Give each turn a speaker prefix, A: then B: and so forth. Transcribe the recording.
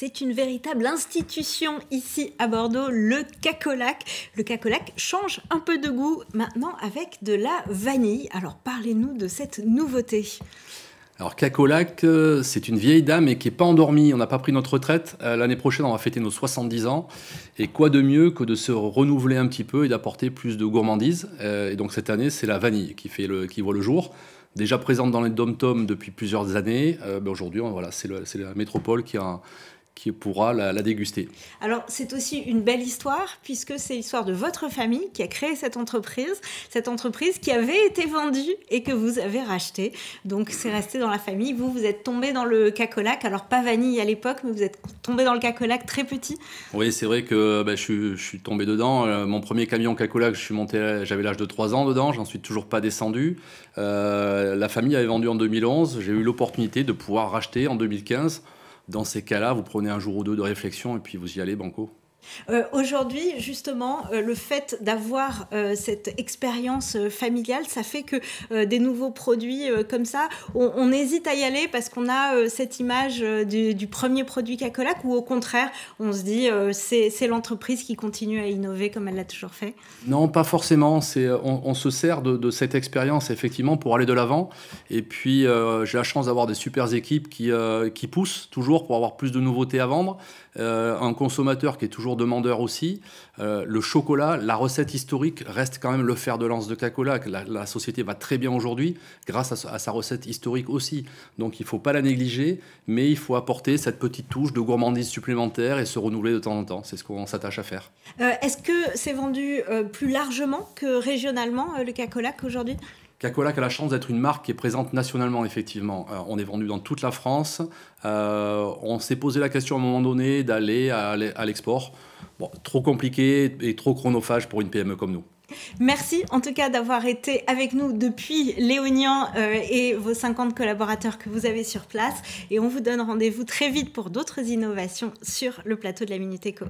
A: C'est une véritable institution ici à Bordeaux, le cacolac. Le cacolac change un peu de goût maintenant avec de la vanille. Alors parlez-nous de cette nouveauté.
B: Alors Cacolac, euh, c'est une vieille dame et qui n'est pas endormie. On n'a pas pris notre retraite. Euh, l'année prochaine, on va fêter nos 70 ans. Et quoi de mieux que de se renouveler un petit peu et d'apporter plus de gourmandise. Euh, et donc cette année, c'est la vanille qui, voit le jour. Déjà présente dans les dom-toms depuis plusieurs années. Ben, aujourd'hui, voilà, c'est la métropole qui a, qui pourra la, déguster.
A: Alors c'est aussi une belle histoire puisque c'est l'histoire de votre famille qui a créé cette entreprise, cette entreprise qui avait été vendue et que vous avez rachetée. Donc c'est resté dans la famille. Vous, vous êtes tombé dans le cacolac, alors pas vanille à l'époque, mais vous êtes tombé dans le cacolac très petit.
B: Oui, c'est vrai que ben, je, suis tombé dedans. Euh, mon premier camion cacolac, je suis monté, j'avais l'âge de 3 ans dedans, j'en suis toujours pas descendu. Euh, la famille avait vendu en 2011, j'ai eu l'opportunité de pouvoir racheter en 2015. Dans ces cas-là, vous prenez un jour ou deux de réflexion et puis vous y allez banco.
A: Euh, aujourd'hui, justement, euh, le fait d'avoir euh, cette expérience familiale, ça fait que des nouveaux produits comme ça, on, hésite à y aller parce qu'on a cette image du, premier produit Cacolac ou au contraire, on se dit c'est l'entreprise qui continue à innover comme elle l'a toujours fait
B: Non, pas forcément. On, on se sert de, cette expérience effectivement pour aller de l'avant. Et puis, j'ai la chance d'avoir des super équipes qui, qui poussent toujours pour avoir plus de nouveautés à vendre. un consommateur qui est toujours demandeurs aussi. Euh, le chocolat, la recette historique reste quand même le fer de lance de Cacolac. La, société va très bien aujourd'hui grâce à, sa recette historique aussi. Donc il ne faut pas la négliger, mais il faut apporter cette petite touche de gourmandise supplémentaire et se renouveler de temps en temps. C'est ce qu'on s'attache à faire.
A: Euh, est-ce que c'est vendu euh, plus largement que régionalement, le Cacolac, aujourd'hui
B: Cacolac a la chance d'être une marque qui est présente nationalement, effectivement. Euh, on est vendu dans toute la France. Euh, on s'est posé la question à un moment donné d'aller à l'export. Bon, trop compliqué et trop chronophage pour une PME comme nous.
A: Merci en tout cas d'avoir été avec nous depuis Léonian euh, et vos 50 collaborateurs que vous avez sur place. Et on vous donne rendez-vous très vite pour d'autres innovations sur le plateau de la Minute Eco.